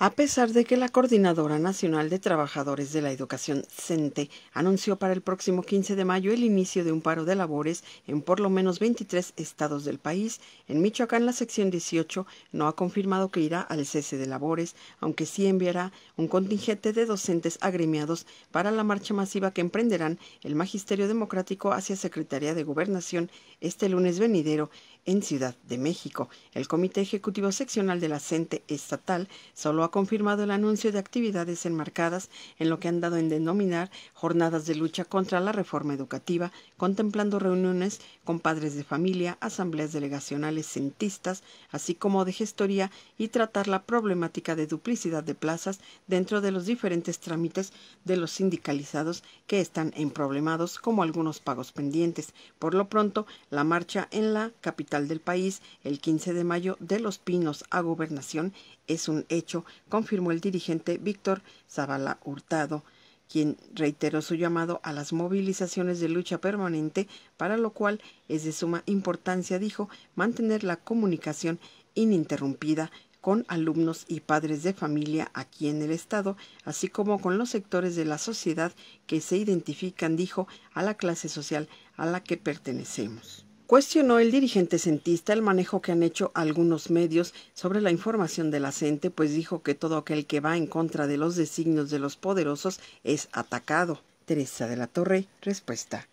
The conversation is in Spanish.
A pesar de que la Coordinadora Nacional de Trabajadores de la Educación, CENTE, e, anunció para el próximo 15 de mayo el inicio de un paro de labores en por lo menos 23 estados del país, en Michoacán la sección 18 no ha confirmado que irá al cese de labores, aunque sí enviará un contingente de docentes agremiados para la marcha masiva que emprenderán el Magisterio Democrático hacia Secretaría de Gobernación este lunes venidero en Ciudad de México. El Comité Ejecutivo Seccional de la CENTE Estatal solo ha confirmado el anuncio de actividades enmarcadas en lo que han dado en denominar jornadas de lucha contra la reforma educativa, contemplando reuniones con padres de familia, asambleas delegacionales centistas, así como de gestoría y tratar la problemática de duplicidad de plazas dentro de los diferentes trámites de los sindicalizados que están en problemados como algunos pagos pendientes. Por lo pronto, la marcha en la capital del país el 15 de mayo de Los Pinos a gobernación es un hecho, confirmó el dirigente Víctor Zavala Hurtado quien reiteró su llamado a las movilizaciones de lucha permanente, para lo cual es de suma importancia, dijo, mantener la comunicación ininterrumpida con alumnos y padres de familia aquí en el Estado, así como con los sectores de la sociedad que se identifican, dijo, a la clase social a la que pertenecemos. Cuestionó el dirigente centista el manejo que han hecho algunos medios sobre la información de la gente, pues dijo que todo aquel que va en contra de los designios de los poderosos es atacado. Teresa de la Torre, respuesta.